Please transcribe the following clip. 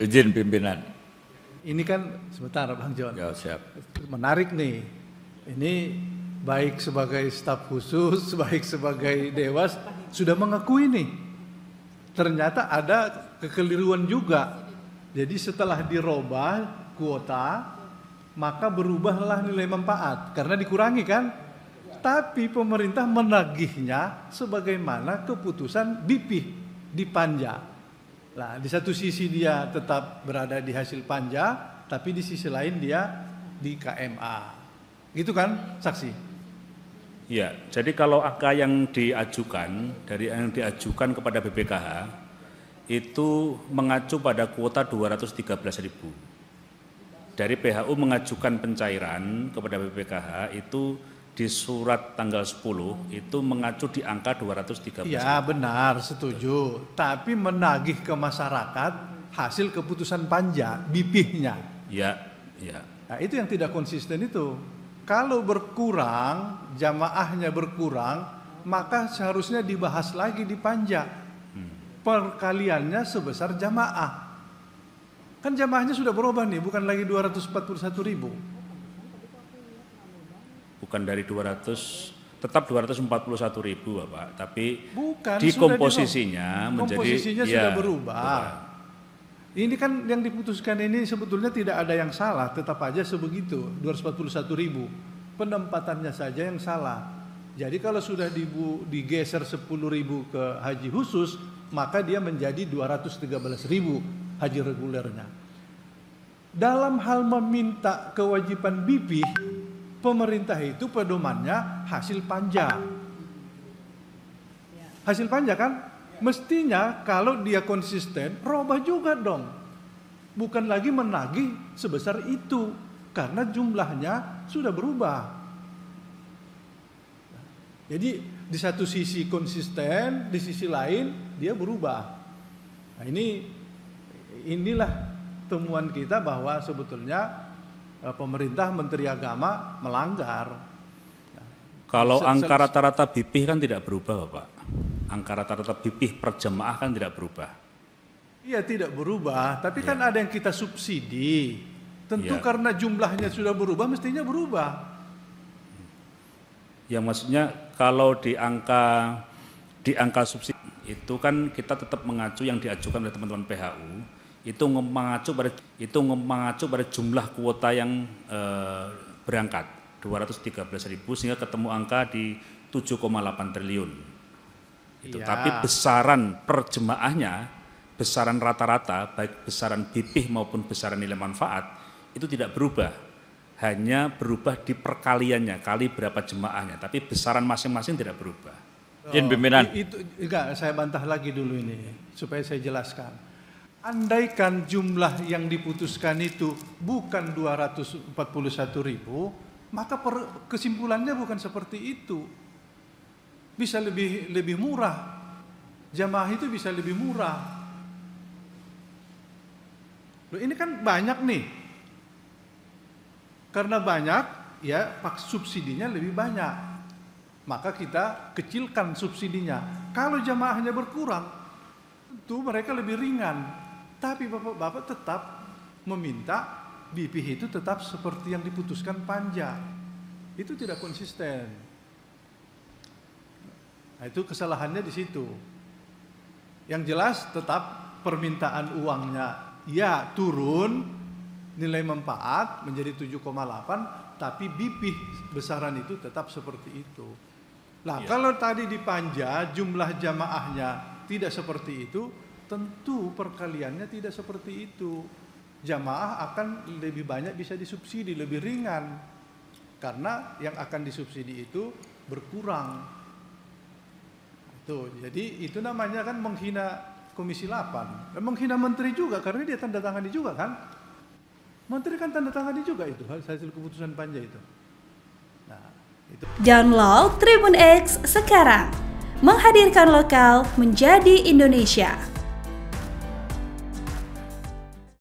Izin pimpinan. Ini kan sebentar Bang John. Ya, siap. Menarik nih. Ini baik sebagai staf khusus, baik sebagai dewas sudah mengakui nih. Ternyata ada kekeliruan juga. Jadi setelah dirubah kuota, maka berubahlah nilai manfaat karena dikurangi kan? Tapi pemerintah menagihnya sebagaimana keputusan BP di Panja. Nah, di satu sisi dia tetap berada di hasil panja, tapi di sisi lain dia di KMA. Gitu kan, saksi? ya jadi kalau angka yang diajukan dari yang diajukan kepada BPKH itu mengacu pada kuota ribu Dari PHU mengajukan pencairan kepada BPKH itu di surat tanggal 10 itu mengacu di angka 230. Ya benar, setuju. Betul. Tapi menagih ke masyarakat hasil keputusan panja, BIPIH-nya. Ya, ya. Nah, itu yang tidak konsisten itu. Kalau berkurang, jamaahnya berkurang, maka seharusnya dibahas lagi di panja. Hmm. Perkaliannya sebesar jamaah. Kan jamaahnya sudah berubah nih, bukan lagi 241 ribu bukan dari 200 tetap 241 ribu Bapak, tapi bukan, di komposisinya menjadi komposisinya ya, sudah berubah. berubah. Ini kan yang diputuskan ini sebetulnya tidak ada yang salah, tetap aja sebegitu 241 ribu penempatannya saja yang salah. Jadi kalau sudah dibu, digeser 10 ribu ke haji khusus, maka dia menjadi 213 ribu haji regulernya. Dalam hal meminta kewajiban bibih pemerintah itu pedomannya hasil panjang, ya. Hasil panjang kan? Mestinya kalau dia konsisten, robah juga dong. Bukan lagi menagih sebesar itu karena jumlahnya sudah berubah. Jadi di satu sisi konsisten, di sisi lain dia berubah. Nah, ini inilah temuan kita bahwa sebetulnya Eh, pemerintah Menteri Agama melanggar. Kalau angka rata-rata BPih kan tidak berubah Bapak? Angka rata-rata BPih per jemaah kan tidak berubah? Iya tidak berubah, tapi ya. kan iya. ada yang kita subsidi. Tentu ya. karena jumlahnya sudah berubah, mestinya berubah. Ya maksudnya kalau di angka di angka subsidi itu kan kita tetap mengacu yang diajukan oleh teman-teman PHU itu mengacu pada itu mengacu pada jumlah kuota yang e, berangkat ribu sehingga ketemu angka di 7,8 triliun. Itu ya. tapi besaran per jemaahnya, besaran rata-rata baik besaran bibih maupun besaran nilai manfaat itu tidak berubah. Hanya berubah di perkaliannya, kali berapa jemaahnya, tapi besaran masing-masing tidak berubah. Oh, Itu enggak saya bantah lagi dulu ini supaya saya jelaskan Andaikan jumlah yang diputuskan itu bukan 241 ribu, maka per, kesimpulannya bukan seperti itu. Bisa lebih lebih murah. Jamaah itu bisa lebih murah. Loh, ini kan banyak nih. Karena banyak, ya pak subsidinya lebih banyak. Maka kita kecilkan subsidinya. Kalau jamaahnya berkurang, tentu mereka lebih ringan tapi bapak-bapak tetap meminta BPH itu tetap seperti yang diputuskan panja. Itu tidak konsisten. Nah, itu kesalahannya di situ. Yang jelas tetap permintaan uangnya ya turun nilai manfaat menjadi 7,8 tapi bibi besaran itu tetap seperti itu. Nah, ya. kalau tadi di panja jumlah jamaahnya tidak seperti itu, Tentu perkaliannya tidak seperti itu. Jamaah akan lebih banyak bisa disubsidi, lebih ringan. Karena yang akan disubsidi itu berkurang. Tuh, jadi itu namanya kan menghina Komisi 8. Menghina menteri juga karena dia tanda tangani juga kan. Menteri kan tanda tangani juga itu hasil keputusan panja itu. Nah, itu. Download Tribun X sekarang. Menghadirkan lokal menjadi Indonesia.